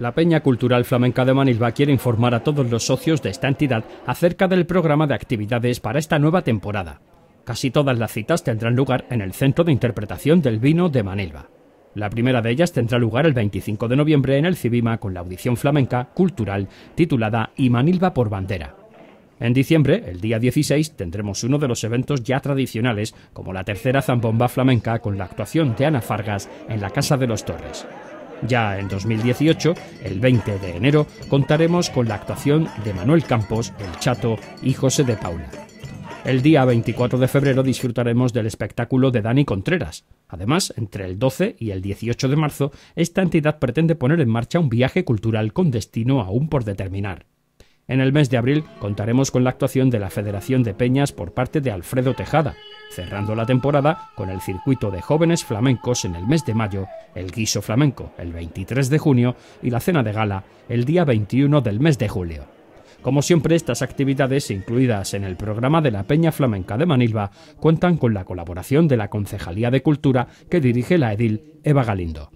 La Peña Cultural Flamenca de Manilva quiere informar a todos los socios de esta entidad acerca del programa de actividades para esta nueva temporada. Casi todas las citas tendrán lugar en el Centro de Interpretación del Vino de Manilva. La primera de ellas tendrá lugar el 25 de noviembre en el Cibima con la audición flamenca cultural titulada Y Manilva por bandera. En diciembre, el día 16, tendremos uno de los eventos ya tradicionales, como la tercera zambomba flamenca con la actuación de Ana Fargas en la Casa de los Torres. Ya en 2018, el 20 de enero, contaremos con la actuación de Manuel Campos, El Chato y José de Paula. El día 24 de febrero disfrutaremos del espectáculo de Dani Contreras. Además, entre el 12 y el 18 de marzo, esta entidad pretende poner en marcha un viaje cultural con destino aún por determinar. En el mes de abril contaremos con la actuación de la Federación de Peñas por parte de Alfredo Tejada, cerrando la temporada con el circuito de jóvenes flamencos en el mes de mayo, el guiso flamenco el 23 de junio y la cena de gala el día 21 del mes de julio. Como siempre, estas actividades, incluidas en el programa de la Peña Flamenca de Manilva, cuentan con la colaboración de la Concejalía de Cultura que dirige la edil Eva Galindo.